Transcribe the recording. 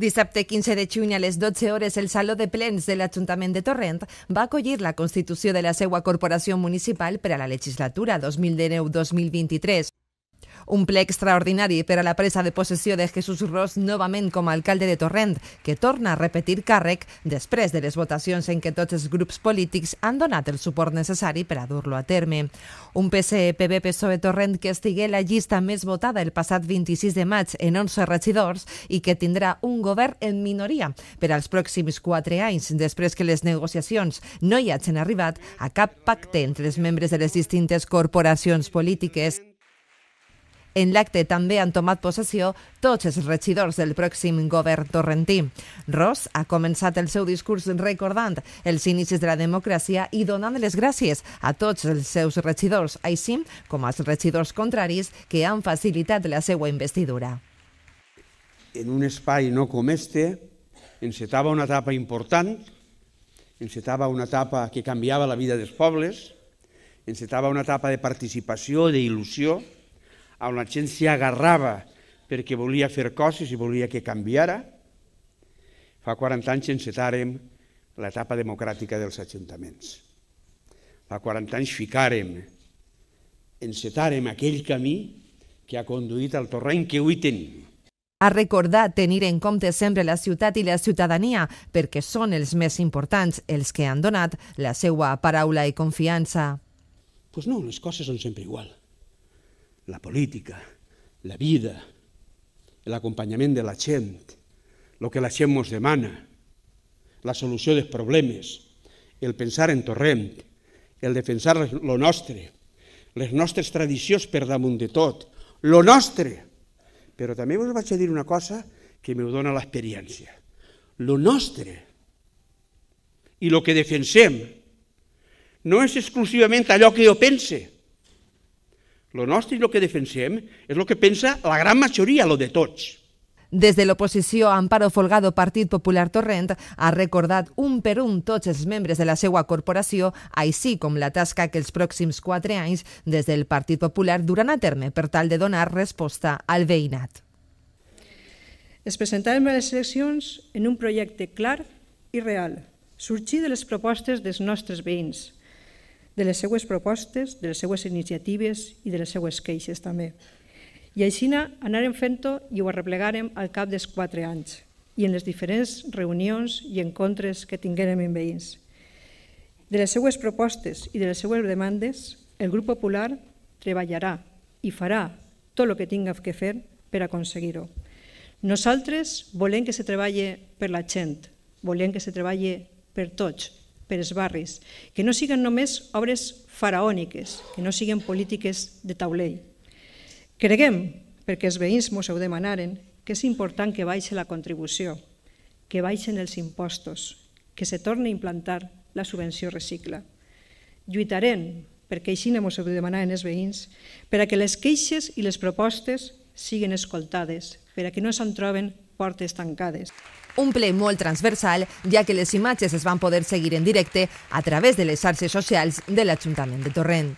Dissabte 15 de juny a les 12 hores el Saló de Plens de l'Ajuntament de Torrent va acollir la constitució de la seva corporació municipal per a la legislatura 2019-2023. Un ple extraordinari per a la presa de possessió de Jesús Ros novament com a alcalde de Torrent, que torna a repetir càrrec després de les votacions en què tots els grups polítics han donat el suport necessari per a dur-lo a terme. Un PSPB e, psoe Torrent que estigué la llista més votada el passat 26 de maig en 11 regidors i que tindrà un govern en minoria per als pròxims 4 anys, després que les negociacions no hi hagin arribat a cap pacte entre els membres de les distintes corporacions polítiques en l'acte també han tomat possessió tots els regidors del pròxim govern torrentí. Ross ha començat el seu discurs recordant els inicis de la democràcia i donant les gràcies a tots els seus regidors, així com als regidors contraris que han facilitat la seva investidura. En un espai no com este, encetava una etapa important, encetava una etapa que canviava la vida dels pobles, encetava una etapa de participació, d'il·lusió, de on la gent s'hi agarrava perquè volia fer coses i volia que canviara, fa 40 anys encetàrem l'etapa democràtica dels ajuntaments. Fa 40 anys ficàrem, encetàrem aquell camí que ha conduït al torrent que avui tenim. Ha recordat tenir en compte sempre la ciutat i la ciutadania perquè són els més importants, els que han donat la seva paraula i confiança. Pues no, les coses són sempre igual la política, la vida, l'acompanyament de la gent, el que la gent ens demana, la solució dels problemes, el pensar en Torrent, el defensar lo nostre, les nostres tradicions per damunt de tot, lo nostre. Però també us vaig dir una cosa que m'ho dona l'experiència. Lo nostre i lo que defensem no és exclusivament allò que jo pense, lo nostre i el que defensem és el que pensa la gran majoria, lo de tots. Des de l'oposició, Amparo Folgado, Partit Popular Torrent, ha recordat un per un tots els membres de la seva corporació, així com la tasca que els pròxims quatre anys des del Partit Popular duran a terme per tal de donar resposta al veïnat. Es presentàvem a les eleccions en un projecte clar i real, sorgir de les propostes dels nostres veïns, de les seues propostes, de les seues iniciatives i de les seues queixes també. I així anàrem fent-ho i ho arreplegàrem al cap dels quatre anys i en les diferents reunions i encontres que tinguérem amb veïns. De les seues propostes i de les seues demandes, el grup popular treballarà i farà tot el que tinga que fer per aconseguir-ho. Nosaltres volem que se treballi per la gent, volem que se treballi per tots, per els barris, que no siguen només obres faraòniques, que no siguen polítiques de taulell. Creguem, perquè els veïns mos ho demanaren, que és important que baixi la contribució, que baixen els impostos, que se torni a implantar la subvenció recicla. Lluitarem, perquè així no mos ho demanaren els veïns, per a que les queixes i les propostes siguin escoltades, perquè que no se'n troben portes tancades. Un ple molt transversal, ja que les imatges es van poder seguir en directe a través de les xarxes socials de l'Ajuntament de Torrent.